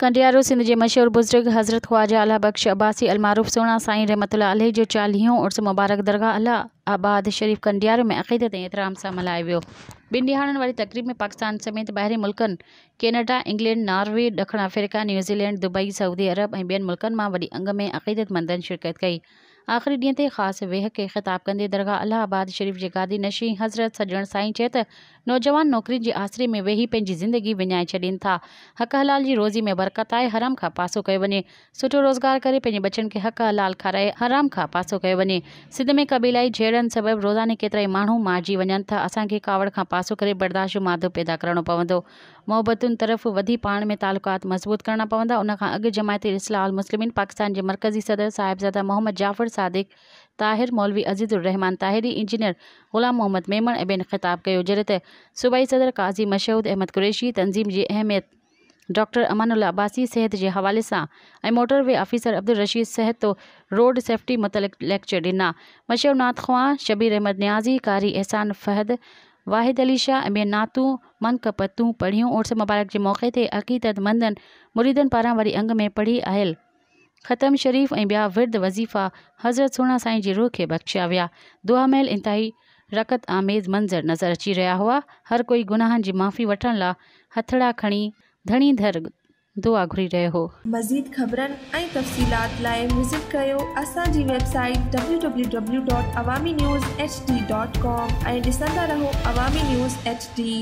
कंडियारो सिंध के मशहूर बुज़ुर्ग हज़रत ख़्वाजा अला बख्श अब्बासी अलमारूफ़ सोना साई रहमतला अल जो चालीहों उर्स मुबारक दरगाह अला आबाद शरीफ़ कंडियारो में अक़ीदत ऐं से सां वो बिन दिहाड़न ॾिहाड़नि तकरीब में पाकिस्तान समेत ॿाहिरें मुल्क कैनेडा इंग्लैंड नॉर्वे दक्षिण अफ्रीका न्यूजीलैंड दुबई सऊदी अरब ए बेन मुल्क में वही अंग में मंदन शिरकत कई आख़िरी ॾींहं खास वेह के ख़िताब कदे दरगाह अलाहाबाद शरीफ़ के गादी नशी हज़रत सजण साई चए नौजवान नौकरी के आसरे में वेही पंहिंजी ज़िंदगी विञाए छदीन था हक़ हलाल की रोज़ी में बरक़त आए हराम का पासो कयो वञे सुठो रोज़गार करे बच्चन के हक़ हलाल खाराए हराम का पासो कयो वञे सिध में कबीलाई जेड़न सबब रोज़ाने केतरा ई माण्हू मारिजी था असा के कावड़ का पासो करे बर्दाश्त मादो पैदा करिणो पवंदो मोहब्बतों तरफ़ वधी पा में तालुकात मज़बूत करना पवंदा उन अग अॻु जमायत इस्लाह मुस्लिमिन पाकिस्तान के मरकजी सदर साहिबज़ादा मोहम्मद जाफ़र सादिक ताहिर मौलवी अजीज़ुररहमान ताहिरी इंजीनियर गुलाम मोहम्मद मेमन एबिन खिताब के जरत सूबाई सदर काजी मशहूद अहमद कुरैशी तंज़ीम की अहमियत डॉक्टर अमानुल्ला अब्बासी सेहत के हवाले से मोटरवे ऑफिसर अब्दुल रशीद सेहत तो रोड सेफ्टी लैक्चर लेक्चर मशहूर नाथ खुआ शबीर अहमद न्याज़ी कारी एहसान फ़हद वाहिद अली शाह अमीर नातूं मनकपतूं पढ़ियूं उर्स मुबारक के मौक़े से अक़ीदतमंदन मुरीदन पारा वरी अंग में पढ़ी आयल ख़तम शरीफ़ ऐं ॿिया विर्द वज़ीफ़ा हज़रत सोना साई जी रूह खे बख़्शिया विया दुआ महल इंतिहाई रकत आमेज़ मंज़र नज़र अची रहा हुआ हर कोई गुनाहन की माफ़ी वठण लाइ हथड़ा खड़ी धनी धर दुआ घुरी रहे हो मज़ीद ख़बरनि ऐं तफ़सीलात लाइ विज़िट कयो असांजी वेबसाइट www.awaminews.hd.com ऐं ॾिसंदा रहो अवामी न्यूज़ एच डी